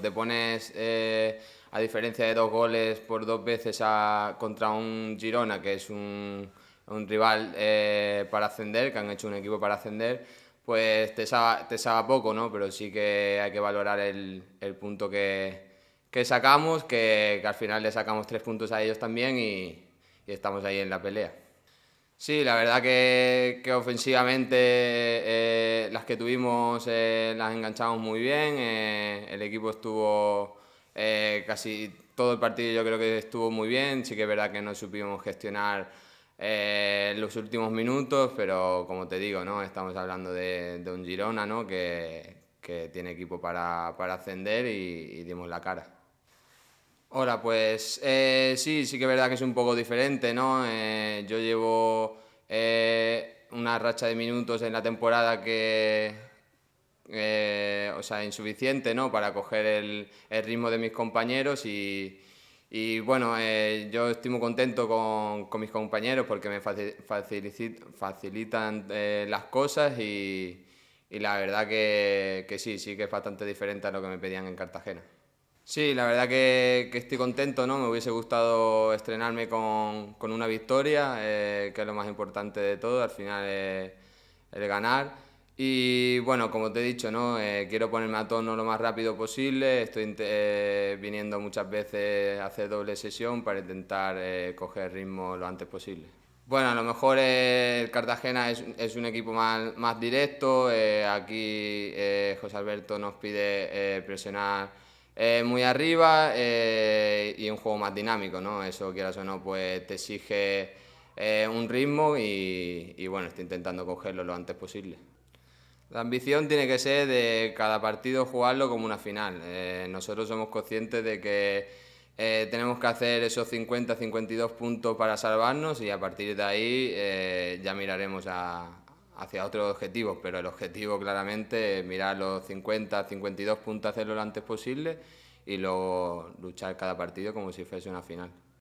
Te pones, eh, a diferencia de dos goles por dos veces contra un Girona, que es un, rival eh, para ascender, que han hecho un equipo para ascender, pues te sabe, poco, ¿no? Pero sí que hay que valorar el, punto que, sacamos, que, al final le sacamos tres puntos a ellos también y estamos ahí en la pelea. Sí, la verdad que, que ofensivamente eh, las que tuvimos eh, las enganchamos muy bien. Eh, el equipo estuvo casi todo el partido, yo creo que estuvo muy bien. Sí que es verdad que no supimos gestionar los últimos minutos, pero como te digo, estamos hablando de, un Girona que, tiene equipo para, ascender y dimos la cara. Hola, pues eh, sí, sí que es verdad que es un poco diferente, ¿no? Eh, yo llevo eh, una racha de minutos en la temporada que, o sea, insuficiente, ¿no? Para coger el, ritmo de mis compañeros y, bueno, yo estoy muy contento con, mis compañeros porque me facilitan las cosas y, la verdad que sí, sí que es bastante diferente a lo que me pedían en Cartagena. Sí, la verdad que, estoy contento, ¿no? Me hubiese gustado estrenarme con, una victoria, eh, que es lo más importante de todo, al final es el ganar. Y bueno, como te he dicho, ¿no? Eh, quiero ponerme a tono lo más rápido posible, estoy eh, viniendo muchas veces a hacer doble sesión para intentar coger ritmo lo antes posible. Bueno, a lo mejor el Cartagena es, un equipo más, más directo, aquí José Alberto nos pide presionar eh, muy arriba eh, y un juego más dinámico, ¿no? Eso quieras o no, pues te exige eh, un ritmo y, y, bueno, estoy intentando cogerlo lo antes posible. La ambición tiene que ser de cada partido jugarlo como una final. nosotros somos conscientes de que tenemos que hacer esos 50-52 puntos para salvarnos y a partir de ahí ya miraremos a, hacia otros objetivos, pero el objetivo claramente es mirar los 50, 52 puntos, hacerlo lo antes posible y luego luchar cada partido como si fuese una final.